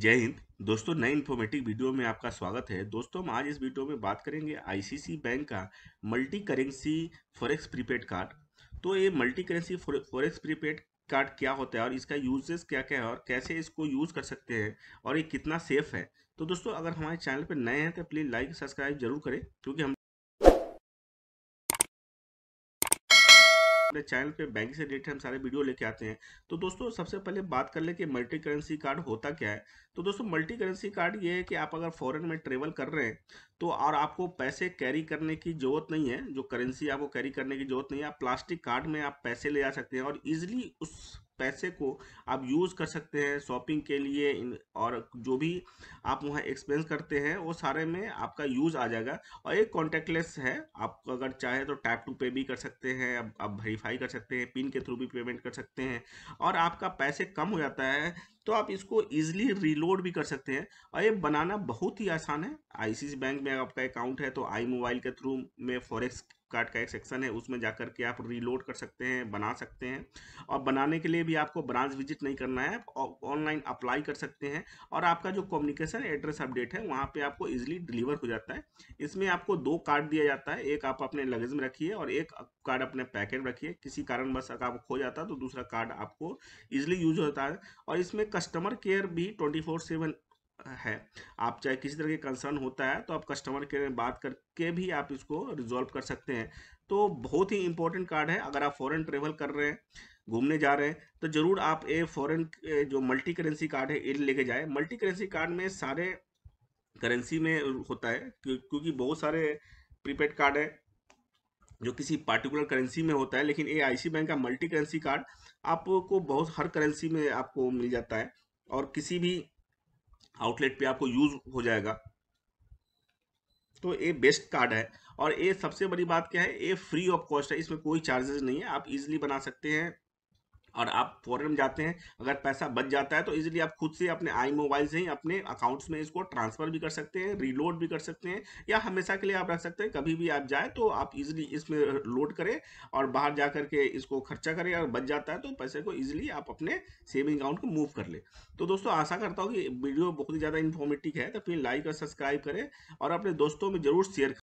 जय हिंद दोस्तों नए इन्फॉर्मेटिव वीडियो में आपका स्वागत है दोस्तों हम आज इस वीडियो में बात करेंगे आईसीसी बैंक का multi currency forex prepaid card तो ये multi currency forex prepaid card क्या होता है और इसका यूजेस क्या क्या है और कैसे इसको यूज़ कर सकते हैं और ये कितना सेफ है तो दोस्तों अगर हमारे चैनल पर नए हैं तो प्लीज़ लाइक सब्सक्राइब जरूर करें क्योंकि हम अपने चैनल पे बैंक से रिलेटेड हम सारे वीडियो लेके आते हैं तो दोस्तों सबसे पहले बात कर ले कि मल्टी करेंसी कार्ड होता क्या है तो दोस्तों मल्टी करेंसी कार्ड ये है कि आप अगर फॉरेन में ट्रेवल कर रहे हैं तो और आपको पैसे कैरी करने की जरूरत नहीं है जो करेंसी आपको कैरी करने की जरूरत नहीं है आप प्लास्टिक कार्ड में आप पैसे ले जा सकते हैं और इजिली उस पैसे को आप यूज़ कर सकते हैं शॉपिंग के लिए और जो भी आप वहाँ एक्सपेंस करते हैं वो सारे में आपका यूज़ आ जाएगा और एक कॉन्टैक्टलेस है आप अगर चाहे तो टैप टू पे भी कर सकते हैं अब आप वेरीफाई कर सकते हैं पिन के थ्रू भी पेमेंट कर सकते हैं और आपका पैसे कम हो जाता है तो आप इसको ईजिली रीलोड भी कर सकते हैं और ये बनाना बहुत ही आसान है आईसीसी बैंक में आपका अकाउंट है तो आई मोबाइल के थ्रू में फॉरेक्स फ्लिपकार्ट का एक सेक्शन है उसमें जाकर के आप रीलोड कर सकते हैं बना सकते हैं और बनाने के लिए भी आपको ब्रांच विजिट नहीं करना है ऑनलाइन अप्लाई कर सकते हैं और आपका जो कम्युनिकेशन एड्रेस अपडेट है वहाँ पर आपको ईजिली डिलीवर हो जाता है इसमें आपको दो कार्ड दिया जाता है एक आप अपने लगेज में रखिए और एक कार्ड अपने पैकेट रखिए किसी कारणवश अगर आप खो जाता है तो दूसरा कार्ड आपको ईजिली यूज होता है और इसमें कस्टमर केयर भी ट्वेंटी फोर सेवन है आप चाहे किसी तरह के कंसर्न होता है तो आप कस्टमर केयर में बात करके भी आप इसको रिजॉल्व कर सकते हैं तो बहुत ही इंपॉर्टेंट कार्ड है अगर आप फॉरेन ट्रेवल कर रहे हैं घूमने जा रहे हैं तो ज़रूर आप ए फॉरेन जो मल्टी करेंसी कार्ड है इन लेके जाए मल्टी करेंसी कार्ड में सारे करेंसी में होता है क्योंकि बहुत सारे प्रीपेड कार्ड है जो किसी पार्टिकुलर करेंसी में होता है लेकिन ए आई बैंक का मल्टी करेंसी कार्ड आपको बहुत हर करेंसी में आपको मिल जाता है और किसी भी आउटलेट पे आपको यूज हो जाएगा तो ये बेस्ट कार्ड है और ये सबसे बड़ी बात क्या है ये फ्री ऑफ कॉस्ट है इसमें कोई चार्जेस नहीं है आप इजिली बना सकते हैं और आप फॉरन जाते हैं अगर पैसा बच जाता है तो इजिली आप खुद से अपने आई मोबाइल से ही अपने अकाउंट्स में इसको ट्रांसफर भी कर सकते हैं रीलोड भी कर सकते हैं या हमेशा के लिए आप रख सकते हैं कभी भी आप जाए तो आप इजिली इसमें लोड करें और बाहर जा करके इसको खर्चा करें और बच जाता है तो पैसे को इजिली आप अपने सेविंग अकाउंट को मूव कर लें तो दोस्तों आशा करता हूँ कि वीडियो बहुत ही ज़्यादा इन्फॉर्मेटिव है तो फिर लाइक और सब्सक्राइब करें और अपने दोस्तों में जरूर शेयर